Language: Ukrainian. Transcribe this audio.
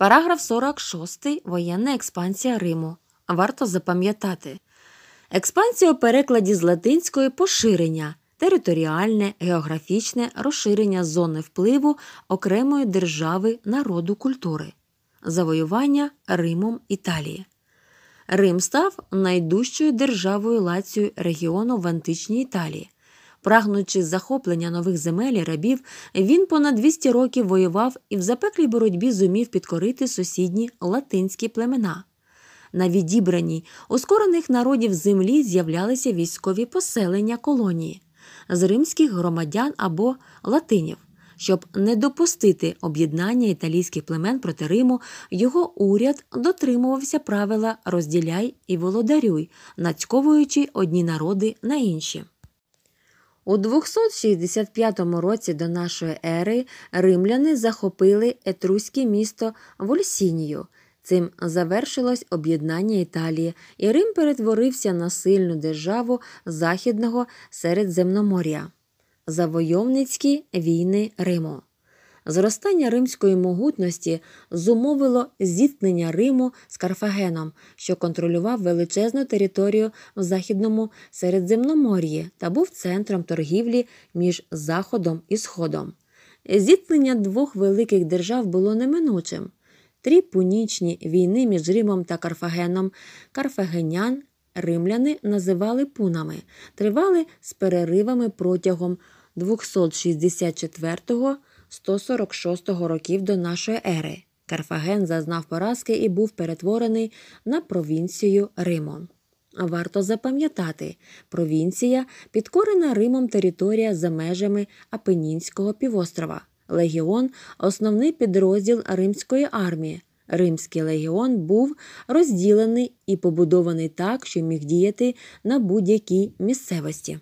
Параграф 46. Воєнна експансія Риму. Варто запам'ятати. Експансія у перекладі з латинської поширення, територіальне, географічне розширення зони впливу окремої держави народу культури, завоювання Римом Італії. Рим став найдужчою державою лацію регіону в античній Італії. Прагнучи захоплення нових земель і рабів, він понад 200 років воював і в запеклій боротьбі зумів підкорити сусідні латинські племена. На відібраній ускорених народів землі з'являлися військові поселення колонії з римських громадян або латинів. Щоб не допустити об'єднання італійських племен проти Риму, його уряд дотримувався правила розділяй і володарюй, нацьковуючи одні народи на інші. У 265 році до нашої ери римляни захопили етруське місто Вольсінію. Цим завершилось об'єднання Італії, і Рим перетворився на сильну державу Західного Середземномор'я. Завойовницькі війни Риму. Зростання римської могутності зумовило зіткнення Риму з Карфагеном, що контролював величезну територію в західному Середземномор'ї та був центром торгівлі між Заходом і Сходом. Зіткнення двох великих держав було неминучим. Три пунічні війни між Римом та Карфагеном карфагенян римляни називали пунами, тривали з переривами протягом 264 року. 146 років до нашої ери. Карфаген зазнав поразки і був перетворений на провінцію Римом. Варто запам'ятати, провінція підкорена Римом територія за межами Апенінського півострова. Легіон основний підрозділ римської армії. Римський легіон був розділений і побудований так, що міг діяти на будь-якій місцевості.